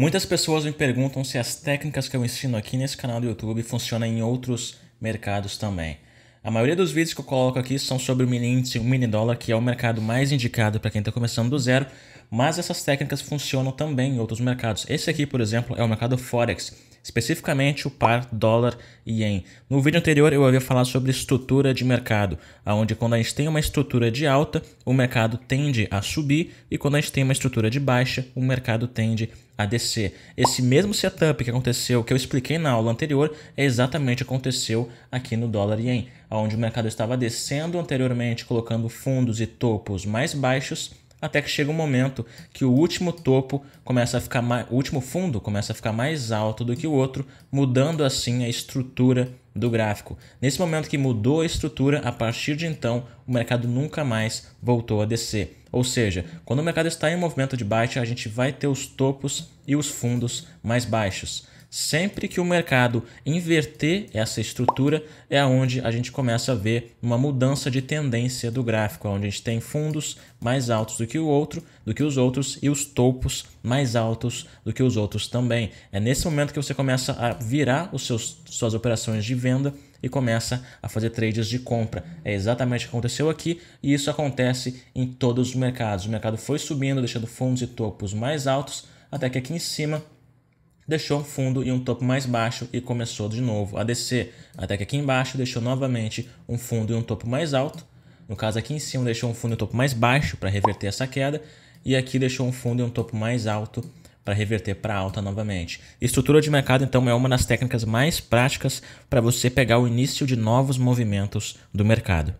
Muitas pessoas me perguntam se as técnicas que eu ensino aqui nesse canal do YouTube funcionam em outros mercados também. A maioria dos vídeos que eu coloco aqui são sobre o mini índice, o mini dólar, que é o mercado mais indicado para quem está começando do zero, mas essas técnicas funcionam também em outros mercados. Esse aqui, por exemplo, é o mercado Forex especificamente o par dólar e yen. No vídeo anterior eu havia falado sobre estrutura de mercado, aonde quando a gente tem uma estrutura de alta, o mercado tende a subir e quando a gente tem uma estrutura de baixa, o mercado tende a descer. Esse mesmo setup que aconteceu, que eu expliquei na aula anterior, é exatamente aconteceu aqui no dólar yen, onde o mercado estava descendo anteriormente, colocando fundos e topos mais baixos até que chega um momento que o último topo começa a ficar mais, o último fundo começa a ficar mais alto do que o outro, mudando assim a estrutura do gráfico. Nesse momento que mudou a estrutura, a partir de então o mercado nunca mais voltou a descer. Ou seja, quando o mercado está em movimento de baixa, a gente vai ter os topos e os fundos mais baixos. Sempre que o mercado inverter essa estrutura, é onde a gente começa a ver uma mudança de tendência do gráfico, onde a gente tem fundos mais altos do que o outro, do que os outros e os topos mais altos do que os outros também. É nesse momento que você começa a virar os seus, suas operações de venda e começa a fazer trades de compra. É exatamente o que aconteceu aqui e isso acontece em todos os mercados. O mercado foi subindo, deixando fundos e topos mais altos, até que aqui em cima deixou um fundo e um topo mais baixo e começou de novo a descer, até que aqui embaixo deixou novamente um fundo e um topo mais alto. No caso aqui em cima deixou um fundo e um topo mais baixo para reverter essa queda e aqui deixou um fundo e um topo mais alto para reverter para alta novamente. Estrutura de mercado então é uma das técnicas mais práticas para você pegar o início de novos movimentos do mercado.